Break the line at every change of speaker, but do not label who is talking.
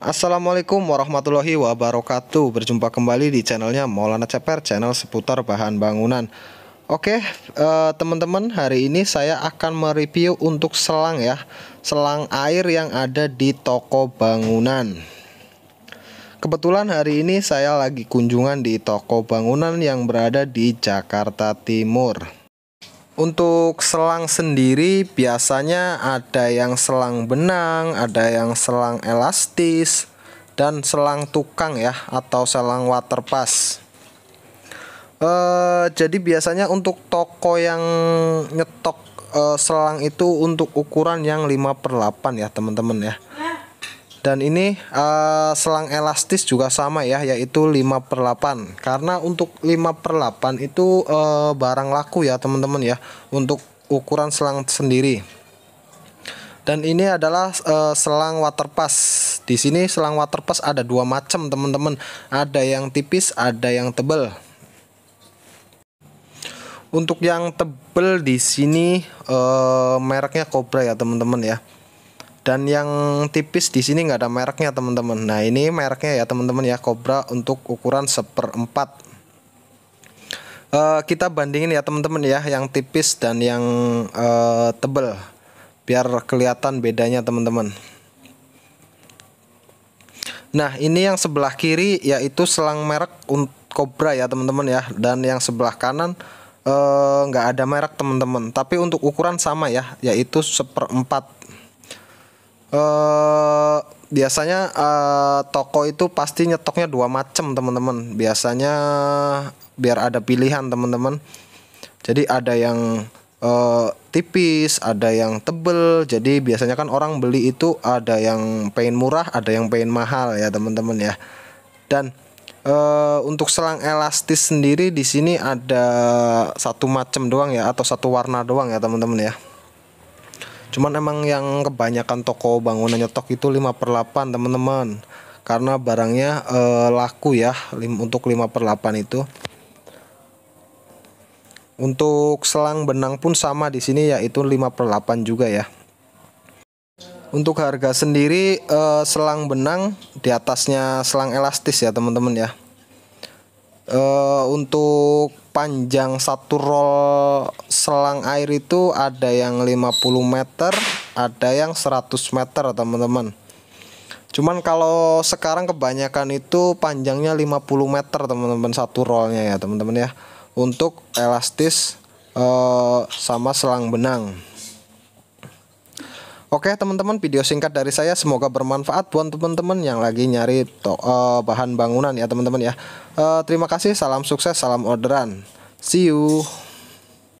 Assalamualaikum warahmatullahi wabarakatuh Berjumpa kembali di channelnya Maulana Ceper Channel seputar bahan bangunan Oke eh, teman-teman hari ini saya akan mereview untuk selang ya Selang air yang ada di toko bangunan Kebetulan hari ini saya lagi kunjungan di toko bangunan yang berada di Jakarta Timur untuk selang sendiri biasanya ada yang selang benang, ada yang selang elastis, dan selang tukang ya atau selang water pass. Eh, jadi biasanya untuk toko yang nyetok e, selang itu untuk ukuran yang 5 per 8 ya teman-teman ya dan ini uh, selang elastis juga sama ya yaitu 5 per 8 karena untuk 5 per 8 itu uh, barang laku ya teman-teman ya untuk ukuran selang sendiri dan ini adalah uh, selang waterpass di sini selang waterpass ada dua macam teman-teman ada yang tipis ada yang tebal untuk yang tebel di sini uh, mereknya Cobra ya teman-teman ya dan yang tipis di sini nggak ada mereknya teman-teman nah ini mereknya ya teman-teman ya Cobra untuk ukuran seperempat uh, kita bandingin ya teman-teman ya yang tipis dan yang uh, tebel biar kelihatan bedanya teman-teman nah ini yang sebelah kiri yaitu selang merek Cobra ya teman-teman ya dan yang sebelah kanan eh, nggak uh, ada merek teman-teman tapi untuk ukuran sama ya yaitu seperempat uh, biasanya uh, toko itu pasti nyetoknya dua macam teman-teman biasanya biar ada pilihan teman-teman jadi ada yang uh, tipis ada yang tebel jadi biasanya kan orang beli itu ada yang pengen murah ada yang pengen mahal ya teman-teman ya dan uh, untuk selang elastis sendiri di sini ada satu macam doang ya atau satu warna doang ya teman-teman ya Cuman emang yang kebanyakan toko bangunan nyetok itu 5 per 8 teman-teman Karena barangnya e, laku ya untuk 5 per 8 itu Untuk selang benang pun sama di sini yaitu 5 per 8 juga ya Untuk harga sendiri e, selang benang di atasnya selang elastis ya teman-teman ya uh, untuk panjang satu roll selang air itu ada yang 50 meter, ada yang 100 meter, teman-teman. Cuman kalau sekarang kebanyakan itu panjangnya 50 meter, teman-teman, satu rollnya ya, teman-teman ya. Untuk elastis uh, sama selang benang. Oke teman-teman video singkat dari saya semoga bermanfaat buat teman-teman yang lagi nyari to uh, bahan bangunan ya teman-teman ya. Uh, terima kasih, salam sukses, salam orderan. See you.